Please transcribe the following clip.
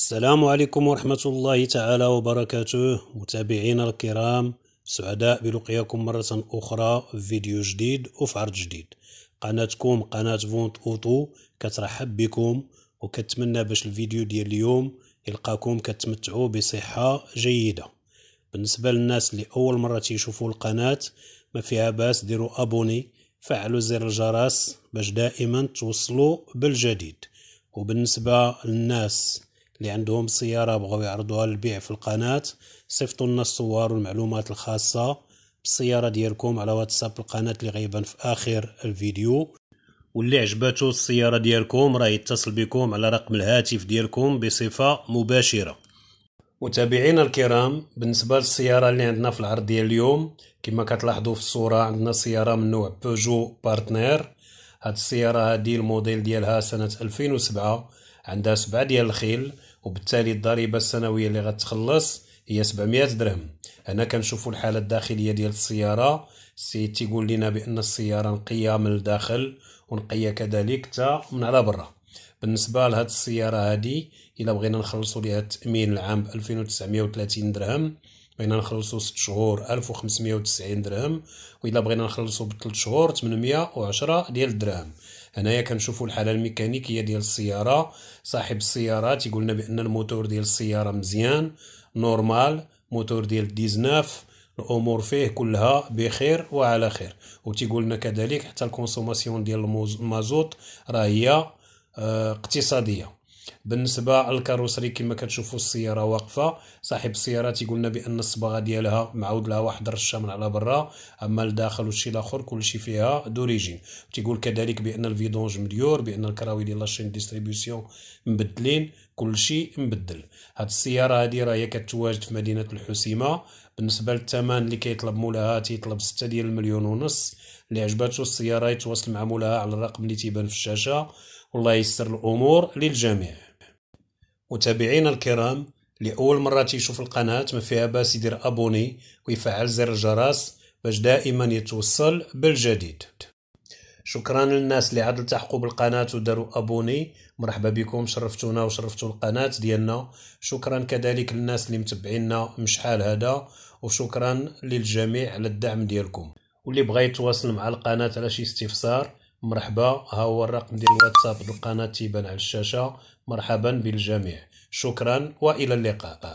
السلام عليكم ورحمة الله تعالى وبركاته متابعينا الكرام سعداء بلقياكم مرة أخرى في فيديو جديد وفي عرض جديد قناتكم قناة فونت أوتو كترحب بكم وكتمنى باش الفيديو ديال اليوم يلقاكم كتمتعوا بصحة جيدة بالنسبة للناس اللي أول مرة تيشوفوا القناة ما فيها باس ديروا أبوني فعلوا زر الجرس باش دائما توصلوا بالجديد وبالنسبة للناس اللي عندهم سيارة بغاو يعرضوها للبيع في القناة صيفطوا لنا الصور والمعلومات الخاصة بالسيارة ديالكم على واتساب القناة اللي غيبان في آخر الفيديو واللي عجباتو السيارة ديالكم راه يتصل بكم على رقم الهاتف ديالكم بصفة مباشرة متابعينا الكرام بالنسبة للسيارة اللي عندنا في العرض ديال اليوم كما كتلاحظوا في الصورة عندنا سيارة من نوع بوجو بارتنير هاد السيارة هادي الموديل ديالها سنة 2007 عندها سبعة ديال الخيل وبالتالي الضريبة السنوية اللي غتخلص هي 700 درهم هنا كنشوفوا الحالة الداخلية ديال السيارة السيد تيقول لنا بأن السيارة نقية من الداخل ونقية كذلك حتى من على برا بالنسبة لهاد السيارة هادي إلا بغينا نخلصوا ليها التأمين العام ب 2930 درهم بغينا نخلصو ست شهور ألف وخمسميه وتسعين درهم وإلا بغينا نخلصو بتلت شهور تمنميه وعشرة ديال الدراهم هنايا كنشوفو الحالة الميكانيكية ديال السيارة صاحب السيارة تيقولنا بأن الموتور ديال السيارة مزيان نورمال موتور ديال ديزناف الامور فيه كلها بخير وعلى خير و تيقولنا كذلك حتى الكونسوماسيون ديال المازوت راه هي آه، اقتصاديه بالنسبه للكاروسري كما كتشوفوا السياره واقفه صاحب السياره تيقول لنا بان الصباغه ديالها معاود لها واحد الرشه من على برا اما الداخل والشي الاخر كلشي فيها دوريجين تيقول كذلك بان الفيدونج مديور بان الكراوي ديال لاشين ديستريبيوسيون مبدلين كلشي مبدل هاد السياره هادي راه هي كتواجد في مدينه الحسيمه بالنسبه للثمن اللي كيطلب مولاها تيطلب 6 ديال المليون ونص اللي عجباتو السياره يتواصل مع مولاها على الرقم اللي تيبان في الشاشه والله يسر الأمور للجميع متابعينا الكرام لأول مرة تيشوف القناة ما فيها باس يدير أبوني ويفعل زر الجرس باش دائما يتوصل بالجديد شكرا للناس اللي عاد التحقوا بالقناة وداروا أبوني مرحبا بكم شرفتونا وشرفتوا القناة ديالنا شكرا كذلك للناس اللي متبعينا من شحال هذا وشكرا للجميع على الدعم ديالكم واللي بغى يتواصل مع القناة على شي استفسار مرحبا ها هو الرقم ديال الواتساب القناة تيبان على الشاشة مرحبا بالجميع شكرا وإلى اللقاء